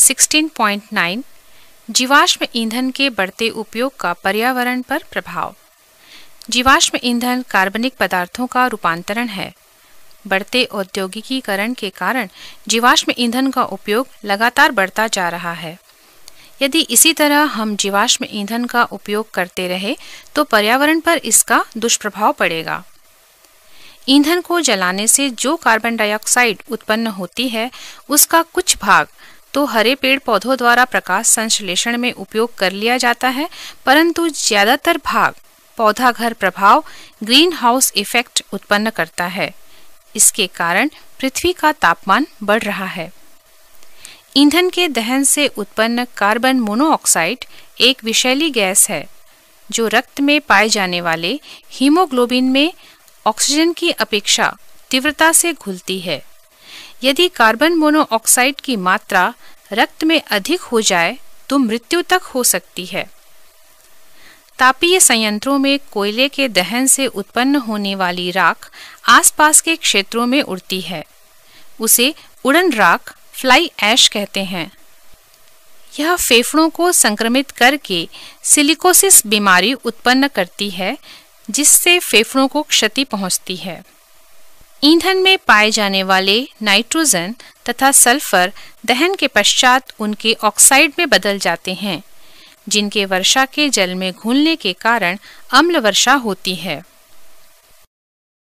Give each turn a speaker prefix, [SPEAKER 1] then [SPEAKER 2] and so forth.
[SPEAKER 1] 16.9 जीवाश्म ईंधन के बढ़ते उपयोग का पर्यावरण पर प्रभाव जीवाश्म ईंधन कार्बनिक पदार्थों का रूपांतरण है बढ़ते औद्योगिकीकरण के कारण जीवाश्म ईंधन का उपयोग लगातार बढ़ता जा रहा है यदि इसी तरह हम जीवाश्म ईंधन का उपयोग करते रहे तो पर्यावरण पर इसका दुष्प्रभाव पड़ेगा ईंधन को जलाने से जो कार्बन डाइऑक्साइड उत्पन्न होती है उसका कुछ भाग तो हरे पेड़ पौधों द्वारा प्रकाश संश्लेषण में उपयोग कर लिया जाता है परंतु ज्यादातर भाग पौधा घर प्रभाव ग्रीन हाउस इफेक्ट उत्पन्न करता है इसके कारण पृथ्वी का तापमान बढ़ रहा है ईंधन के दहन से उत्पन्न कार्बन मोनोऑक्साइड एक विषैली गैस है जो रक्त में पाए जाने वाले हीमोग्लोबिन में ऑक्सीजन की अपेक्षा तीव्रता से घुलती है यदि कार्बन मोनोऑक्साइड की मात्रा रक्त में अधिक हो जाए तो मृत्यु तक हो सकती है तापीय संयंत्रों में कोयले के दहन से उत्पन्न होने वाली राख आसपास के क्षेत्रों में उड़ती है उसे उड़न राख फ्लाई ऐश कहते हैं यह फेफड़ों को संक्रमित करके सिलिकोसिस बीमारी उत्पन्न करती है जिससे फेफड़ों को क्षति पहुंचती है ईंधन में पाए जाने वाले नाइट्रोजन तथा सल्फर दहन के पश्चात उनके ऑक्साइड में बदल जाते हैं जिनके वर्षा के जल में घुलने के कारण अम्ल वर्षा होती है